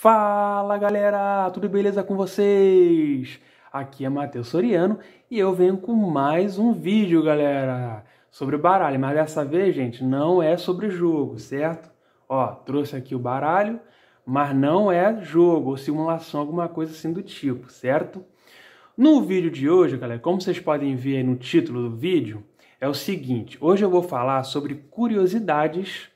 Fala galera, tudo beleza com vocês? Aqui é Matheus Soriano e eu venho com mais um vídeo, galera, sobre baralho. Mas dessa vez, gente, não é sobre jogo, certo? Ó, trouxe aqui o baralho, mas não é jogo ou simulação, alguma coisa assim do tipo, certo? No vídeo de hoje, galera, como vocês podem ver aí no título do vídeo, é o seguinte: hoje eu vou falar sobre curiosidades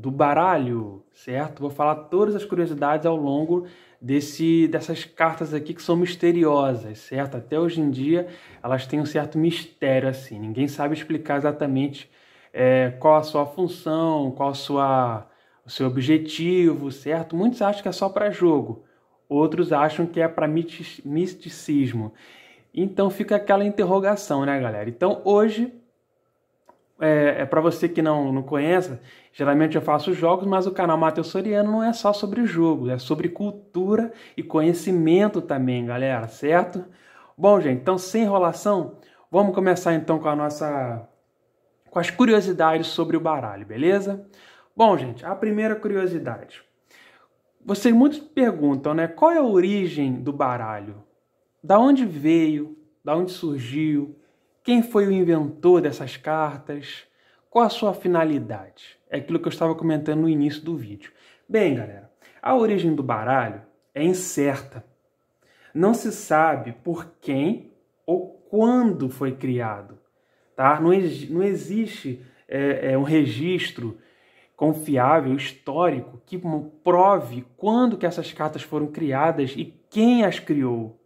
do baralho, certo? Vou falar todas as curiosidades ao longo desse dessas cartas aqui que são misteriosas, certo? Até hoje em dia elas têm um certo mistério assim. Ninguém sabe explicar exatamente é, qual a sua função, qual a sua o seu objetivo, certo? Muitos acham que é só para jogo, outros acham que é para misticismo. Então fica aquela interrogação, né, galera? Então hoje é, é para você que não, não conhece, geralmente eu faço jogos, mas o canal Matheus Soriano não é só sobre jogo, é sobre cultura e conhecimento também, galera, certo? Bom, gente, então sem enrolação, vamos começar então com a nossa com as curiosidades sobre o baralho, beleza? Bom, gente, a primeira curiosidade. Vocês muitos perguntam, né, qual é a origem do baralho? Da onde veio? Da onde surgiu? Quem foi o inventor dessas cartas? Qual a sua finalidade? É aquilo que eu estava comentando no início do vídeo. Bem, galera, a origem do baralho é incerta. Não se sabe por quem ou quando foi criado. Tá? Não, não existe é, é, um registro confiável, histórico, que prove quando que essas cartas foram criadas e quem as criou.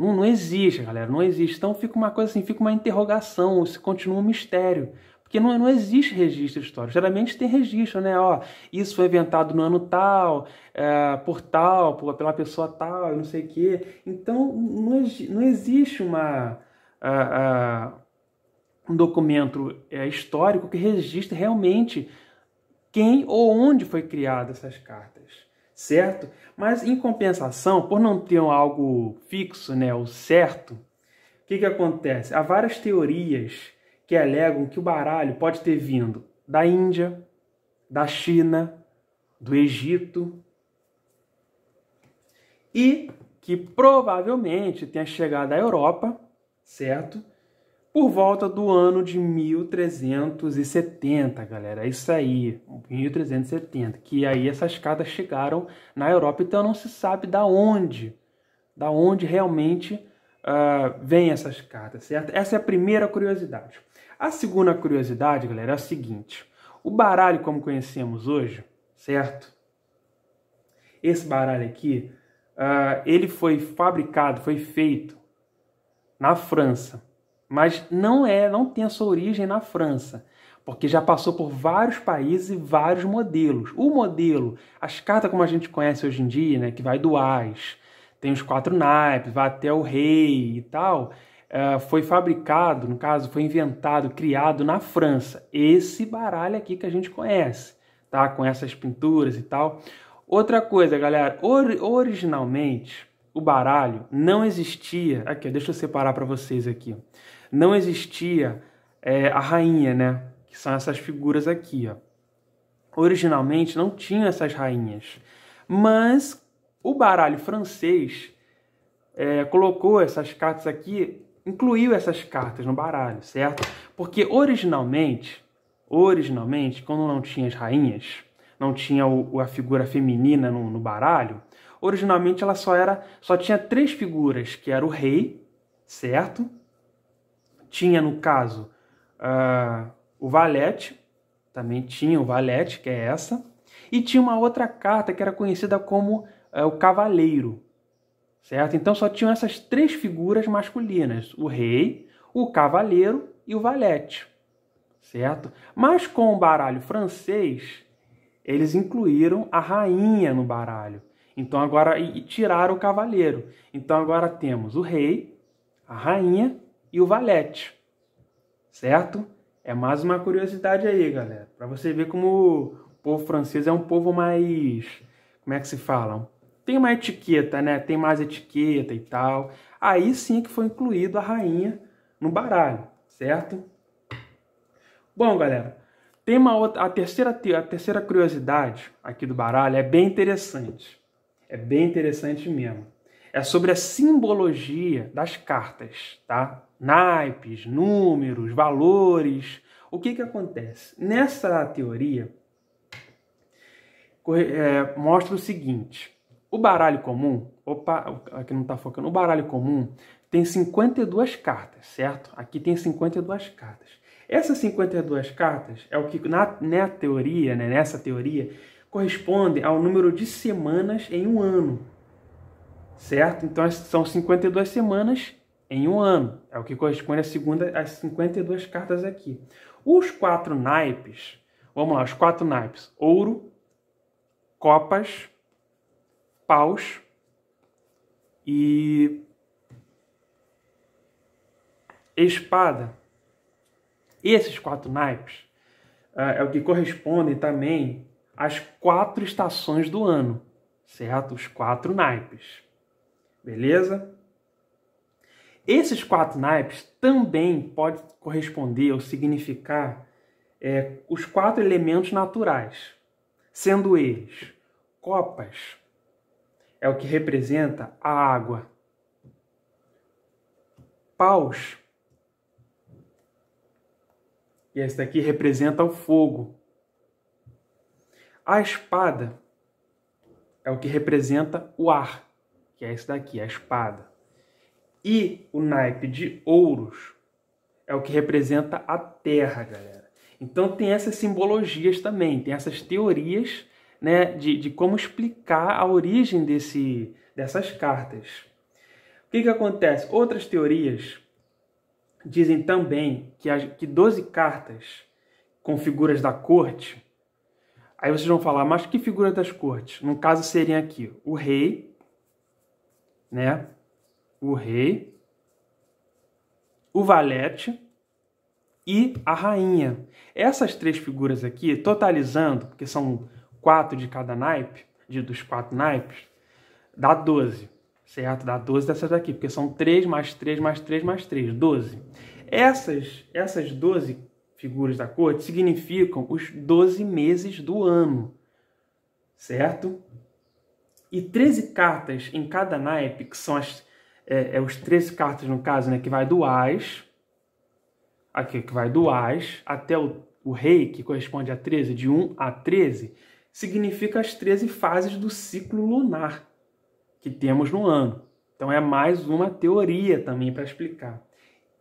Não, não existe, galera, não existe. Então fica uma coisa assim, fica uma interrogação, se continua um mistério. Porque não, não existe registro histórico. Geralmente tem registro, né? Ó, isso foi inventado no ano tal, é, por tal, por, pela pessoa tal, não sei o quê. Então não, não existe uma, uh, uh, um documento uh, histórico que registre realmente quem ou onde foi criada essas cartas certo? Mas em compensação, por não ter algo fixo, né, o certo, o que, que acontece? Há várias teorias que alegam que o baralho pode ter vindo da Índia, da China, do Egito e que provavelmente tenha chegado à Europa, certo? por volta do ano de 1370, galera. É isso aí, 1370. Que aí essas cartas chegaram na Europa. Então não se sabe da onde, da onde realmente uh, ah, vêm essas cartas, certo? Essa é a primeira curiosidade. A segunda curiosidade, galera, é a seguinte: o baralho como conhecemos hoje, certo? Esse baralho aqui, uh, ele foi fabricado, foi feito na França mas não é, não tem a sua origem na França, porque já passou por vários países e vários modelos. O modelo, as cartas como a gente conhece hoje em dia, né, que vai do as, tem os quatro naipes, vai até o rei e tal, Uh, foi fabricado, no caso, foi inventado, criado na França. Esse baralho aqui que a gente conhece, tá? Com essas pinturas e tal. Outra coisa, galera, or originalmente o baralho não existia. Aqui, deixa eu separar para vocês aqui não existia é, a rainha, né? Que são essas figuras aqui, ó. Originalmente não tinha essas rainhas, mas o baralho francês é, colocou essas cartas aqui, incluiu essas cartas no baralho, certo? Porque originalmente, originalmente, quando não tinha as rainhas, não tinha o, a figura feminina no, no, baralho, originalmente ela só era, só tinha três figuras, que era o rei, certo? tinha no caso uh, o valete, também tinha o valete, que é essa, e tinha uma outra carta que era conhecida como uh, o cavaleiro, certo? Então só tinham essas três figuras masculinas: o rei, o cavaleiro e o valete, certo? Mas com o baralho francês, eles incluíram a rainha no baralho. Então agora e tiraram o cavaleiro. Então agora temos o rei, a rainha e o valete, certo? É mais uma curiosidade aí, galera, para você ver como o povo francês é um povo mais, como é que se fala? Tem uma etiqueta, né? Tem mais etiqueta e tal. Aí sim que foi incluído a rainha no baralho, certo? Bom, galera, tem uma outra, a terceira, a terceira curiosidade aqui do baralho é bem interessante. É bem interessante mesmo. É sobre a simbologia das cartas, tá? naipes, números, valores. O que, que acontece? Nessa teoria, é, mostra o seguinte: o baralho comum, opa, aqui não está focando, o baralho comum tem 52 cartas, certo? Aqui tem 52 cartas. Essas 52 cartas é o que na, na né, teoria, né, nessa teoria, corresponde ao número de semanas em um ano, certo? Então são 52 semanas em um ano. É o que corresponde à segunda, às 52 cartas aqui. Os quatro naipes, vamos lá, os quatro naipes: ouro, copas, paus e espada. Esses quatro naipes uh, é o que correspondem também às quatro estações do ano, certo? Os quatro naipes. Beleza? Esses quatro naipes também podem corresponder ou significar é, os quatro elementos naturais, sendo eles copas, é o que representa a água, paus, e esse daqui representa o fogo, a espada, é o que representa o ar, que é esse daqui, a espada. E o naipe de ouros é o que representa a terra, galera. Então tem essas simbologias também, tem essas teorias né, de, de como explicar a origem desse, dessas cartas. O que, que acontece? Outras teorias dizem também que, as, que 12 cartas com figuras da corte. Aí vocês vão falar, mas que figura das cortes? No caso seriam aqui o rei, né? o rei, o valete e a rainha. Essas três figuras aqui, totalizando, porque são quatro de cada naipe, de, dos quatro naipes, dá 12, certo? Dá 12 dessas daqui, porque são 3 mais 3 mais 3 mais 3, 12. Essas, essas 12 figuras da corte significam os 12 meses do ano, certo? E 13 cartas em cada naipe, que são as é, é os 13 cartas no caso, né, que vai do As, aqui que vai do As até o, o Rei, que corresponde a 13, de 1 a 13, significa as 13 fases do ciclo lunar que temos no ano. Então é mais uma teoria também para explicar.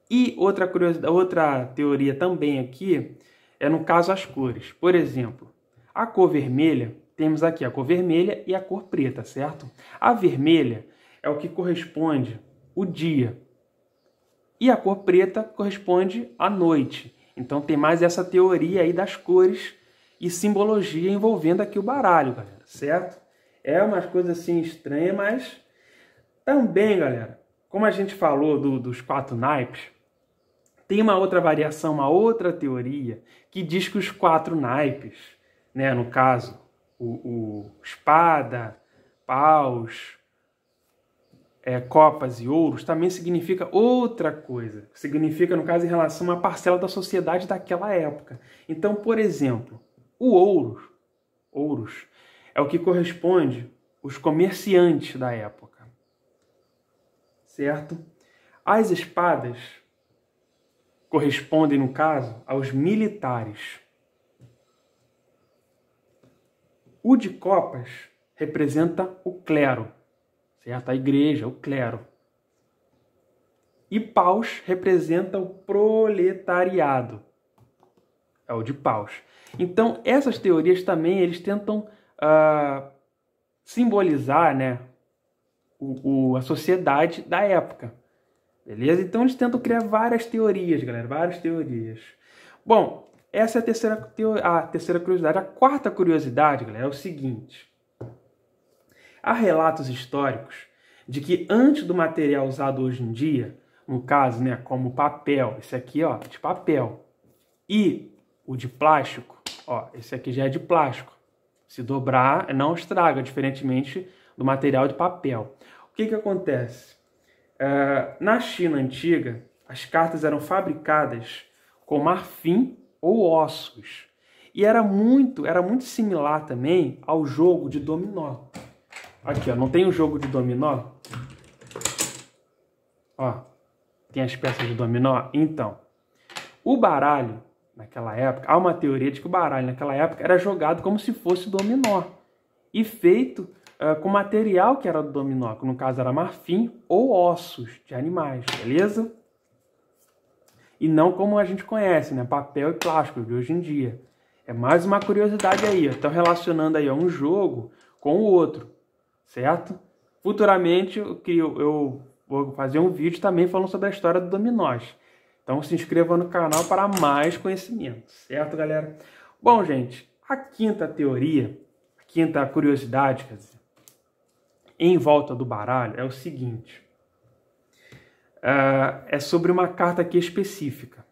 E outra curiosidade, outra teoria também aqui é no caso as cores. Por exemplo, a cor vermelha, temos aqui a cor vermelha e a cor preta, certo? A vermelha é o que corresponde o dia. E a cor preta corresponde à noite. Então tem mais essa teoria aí das cores e simbologia envolvendo aqui o baralho, galera, certo? É umas coisas assim estranhas, mas também, galera, como a gente falou do, dos quatro naipes, tem uma outra variação, uma outra teoria que diz que os quatro naipes, né, no caso, o, o espada, paus, é, copas e ouros também significa outra coisa. Significa, no caso, em relação a uma parcela da sociedade daquela época. Então, por exemplo, o ouro, ouros, é o que corresponde os comerciantes da época. Certo? As espadas correspondem, no caso, aos militares. O de copas representa o clero certo? A igreja, o clero. E paus representa o proletariado. É o de paus. Então, essas teorias também eles tentam uh, simbolizar né, o, o, a sociedade da época. Beleza? Então, eles tentam criar várias teorias, galera. Várias teorias. Bom, essa é a terceira, a terceira curiosidade. A quarta curiosidade, galera, é o seguinte. Há relatos históricos de que antes do material usado hoje em dia, no caso, né, como papel, esse aqui, ó, de papel, e o de plástico, ó, esse aqui já é de plástico. Se dobrar, não estraga, diferentemente do material de papel. O que que acontece? Uh, na China antiga, as cartas eram fabricadas com marfim ou ossos. E era muito, era muito similar também ao jogo de dominó. Aqui, ó. Não tem o um jogo de dominó? Ó. Tem as peças de dominó? Então. O baralho, naquela época, há uma teoria de que o baralho naquela época era jogado como se fosse dominó. E feito uh, com material que era do dominó, que no caso era marfim ou ossos de animais, beleza? E não como a gente conhece, né? Papel e plástico de hoje em dia. É mais uma curiosidade aí, Estão relacionando aí um jogo com o outro certo? Futuramente eu, eu vou fazer um vídeo também falando sobre a história do dominós. Então se inscreva no canal para mais conhecimento, certo, galera? Bom, gente, a quinta teoria, a quinta curiosidade, quer dizer, em volta do baralho é o seguinte. Uh, é sobre uma carta aqui específica.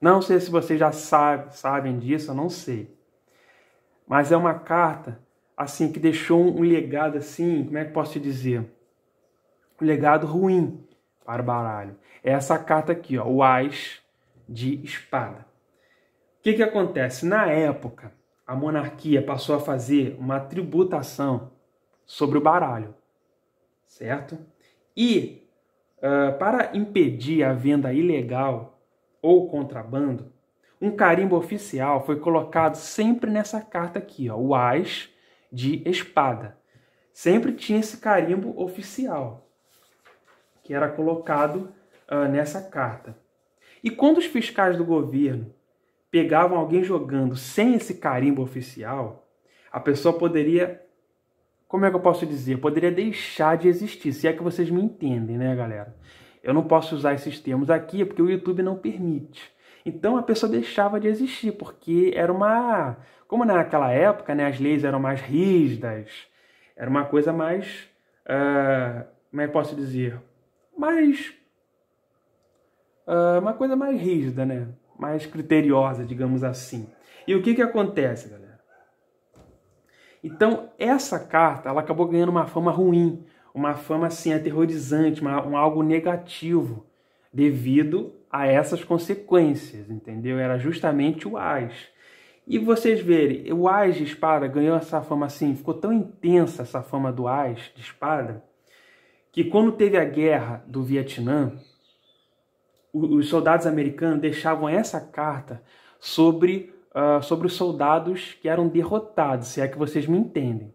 Não sei se vocês já sabe, sabem disso, eu não sei. Mas é uma carta assim que deixou um legado assim, como é que posso te dizer? Um legado ruim para o baralho. É essa carta aqui, ó, o As de Espada. O que, que acontece? Na época, a monarquia passou a fazer uma tributação sobre o baralho, certo? E uh, para impedir a venda ilegal ou contrabando, um carimbo oficial foi colocado sempre nessa carta aqui, ó, o As de espada. Sempre tinha esse carimbo oficial que era colocado uh, nessa carta. E quando os fiscais do governo pegavam alguém jogando sem esse carimbo oficial, a pessoa poderia, como é que eu posso dizer, poderia deixar de existir, se é que vocês me entendem, né, galera? Eu não posso usar esses termos aqui porque o YouTube não permite. Então a pessoa deixava de existir, porque era uma. Como naquela época né, as leis eram mais rígidas, era uma coisa mais. Uh, como é que posso dizer? Mais. Uh, uma coisa mais rígida, né? Mais criteriosa, digamos assim. E o que, que acontece, galera? Então, essa carta ela acabou ganhando uma fama ruim, uma fama assim aterrorizante, uma, um algo negativo, devido a essas consequências, entendeu? Era justamente o AIS. E vocês verem, o AIS de espada ganhou essa fama assim, ficou tão intensa essa fama do AIS de espada, que quando teve a guerra do Vietnã, os soldados americanos deixavam essa carta sobre, uh, sobre os soldados que eram derrotados, se é que vocês me entendem.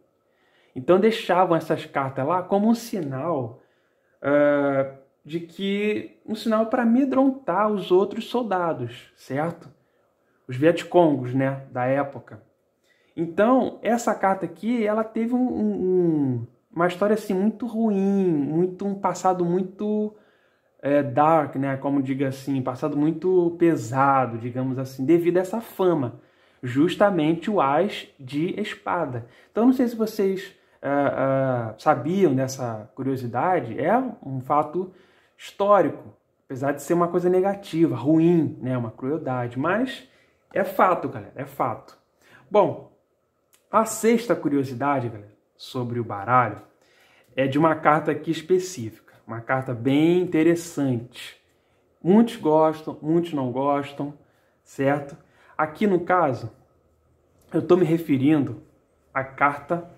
Então deixavam essas cartas lá como um sinal uh, de que um sinal para amedrontar os outros soldados, certo? Os vietcongos, né, da época. Então, essa carta aqui, ela teve um, um, uma história assim muito ruim, muito um passado muito é, dark, né, como diga assim, passado muito pesado, digamos assim, devido a essa fama, justamente o as de espada. Então, não sei se vocês Uh, uh, sabiam dessa curiosidade, é um fato histórico, apesar de ser uma coisa negativa, ruim, né, uma crueldade, mas é fato, galera, é fato. Bom, a sexta curiosidade, galera, sobre o baralho é de uma carta aqui específica, uma carta bem interessante. Muitos gostam, muitos não gostam, certo? Aqui no caso, eu estou me referindo à carta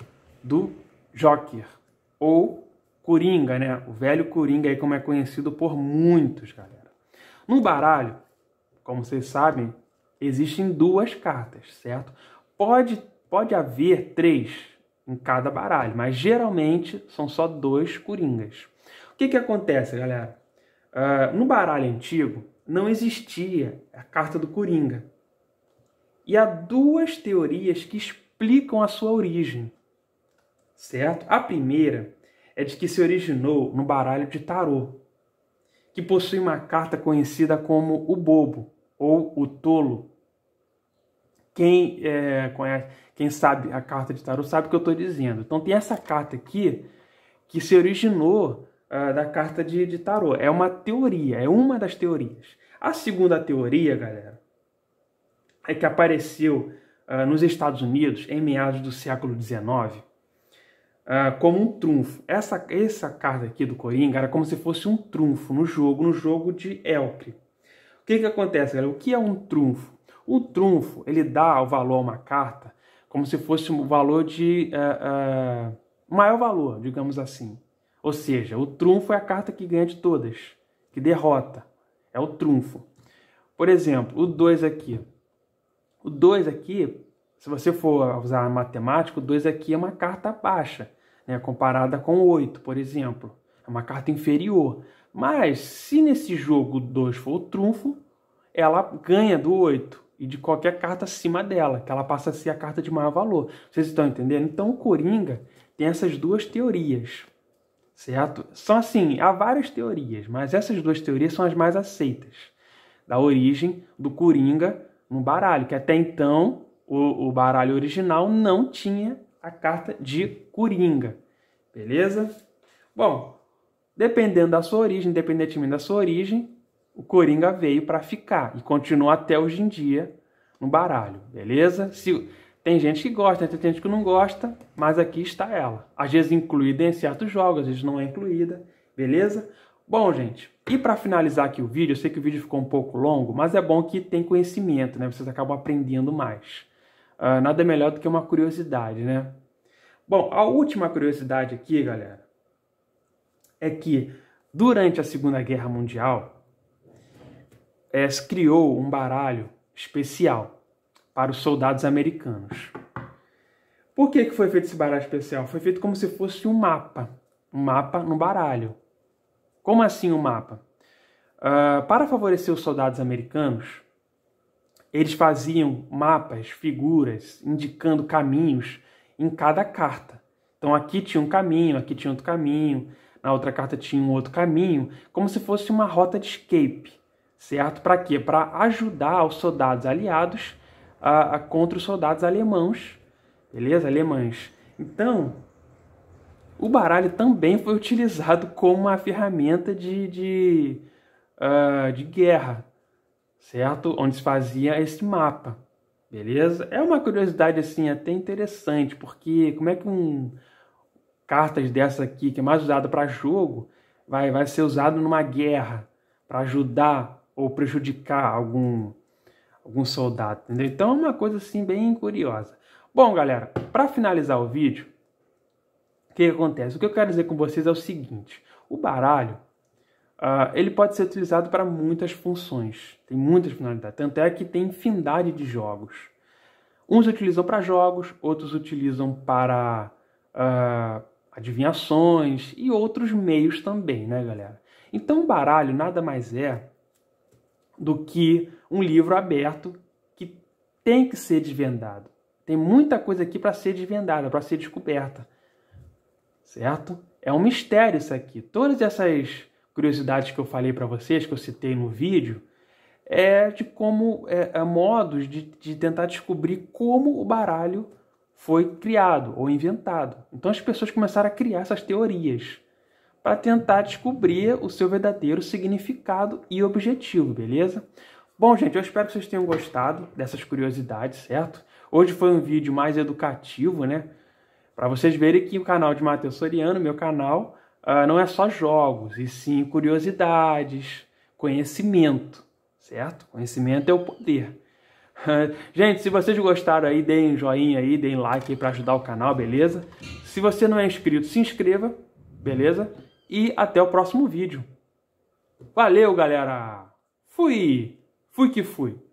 do Joker, ou Coringa, né? O velho Coringa aí como é conhecido por muitos, galera. No baralho, como vocês sabem, existem duas cartas, certo? Pode, pode haver três em cada baralho, mas geralmente são só dois Coringas. O que que acontece, galera? Uh, no baralho antigo, não existia a carta do Coringa. E há duas teorias que explicam a sua origem, certo? A primeira é de que se originou no baralho de tarô, que possui uma carta conhecida como o bobo ou o tolo. Quem é, conhece, quem sabe a carta de tarô sabe o que eu estou dizendo. Então tem essa carta aqui que se originou uh, da carta de, de tarô. É uma teoria, é uma das teorias. A segunda teoria, galera, é que apareceu uh, nos Estados Unidos em meados do século XIX ah, como um trunfo. Essa, essa carta aqui do Coringa era como se fosse um trunfo no jogo, no jogo de Elkri. O que, que acontece, galera? O que é um trunfo? O trunfo, ele dá o valor a uma carta como se fosse um valor de... Uh, uh, maior valor, digamos assim. Ou seja, o trunfo é a carta que ganha de todas, que derrota. É o trunfo. Por exemplo, o 2 aqui. O 2 aqui, se você for usar matemático, o 2 aqui é uma carta baixa né, comparada com o 8, por exemplo. É uma carta inferior. Mas se nesse jogo 2 for o trunfo, ela ganha do 8 e de qualquer carta acima dela, que ela passa a ser a carta de maior valor. Vocês estão entendendo? Então o Coringa tem essas duas teorias, certo? São assim, há várias teorias, mas essas duas teorias são as mais aceitas da origem do Coringa no baralho, que até então o, o baralho original não tinha a carta de Coringa. Beleza? Bom, dependendo da sua origem, independentemente da sua origem, o Coringa veio para ficar e continua até hoje em dia no baralho, beleza? Se, tem gente que gosta, tem gente que não gosta, mas aqui está ela. Às vezes incluída em certos jogos, às vezes não é incluída, beleza? Bom, gente, e para finalizar aqui o vídeo, eu sei que o vídeo ficou um pouco longo, mas é bom que tem conhecimento, né? Vocês acabam aprendendo mais. Uh, nada melhor do que uma curiosidade, né? Bom, a última curiosidade aqui, galera, é que durante a Segunda Guerra Mundial é, criou um baralho especial para os soldados americanos. Por que, que foi feito esse baralho especial? Foi feito como se fosse um mapa, um mapa no baralho. Como assim um mapa? Uh, para favorecer os soldados americanos, eles faziam mapas, figuras, indicando caminhos em cada carta. Então aqui tinha um caminho, aqui tinha outro caminho, na outra carta tinha um outro caminho, como se fosse uma rota de escape, certo? Para quê? Para ajudar os soldados aliados a, a, contra os soldados alemãos, beleza? Alemães. Então, o baralho também foi utilizado como uma ferramenta de, de, uh, de guerra, certo? Onde se fazia esse mapa. Beleza? É uma curiosidade assim até interessante, porque como é que um cartas dessa aqui, que é mais usada para jogo, vai, vai ser usado numa guerra para ajudar ou prejudicar algum algum soldado, entendeu? Então é uma coisa assim bem curiosa. Bom, galera, para finalizar o vídeo, o que acontece? O que eu quero dizer com vocês é o seguinte: o baralho Uh, ele pode ser utilizado para muitas funções, tem muitas finalidades, tanto é que tem infinidade de jogos. Uns utilizam para jogos, outros utilizam para uh, adivinhações e outros meios também, né, galera? Então, um baralho nada mais é do que um livro aberto que tem que ser desvendado. Tem muita coisa aqui para ser desvendada, para ser descoberta, certo? É um mistério isso aqui. Todas essas curiosidades que eu falei para vocês, que eu citei no vídeo, é de como é, é modos de, de tentar descobrir como o baralho foi criado ou inventado. Então as pessoas começaram a criar essas teorias para tentar descobrir o seu verdadeiro significado e objetivo, beleza? Bom, gente, eu espero que vocês tenham gostado dessas curiosidades, certo? Hoje foi um vídeo mais educativo, né? Para vocês verem que o canal de Matheus Soriano, meu canal, uh, não é só jogos, e sim curiosidades, conhecimento, certo? Conhecimento é o poder. Gente, se vocês gostaram aí, deem joinha aí, deem like aí para ajudar o canal, beleza? Se você não é inscrito, se inscreva, beleza? E até o próximo vídeo. Valeu, galera! Fui! Fui que fui!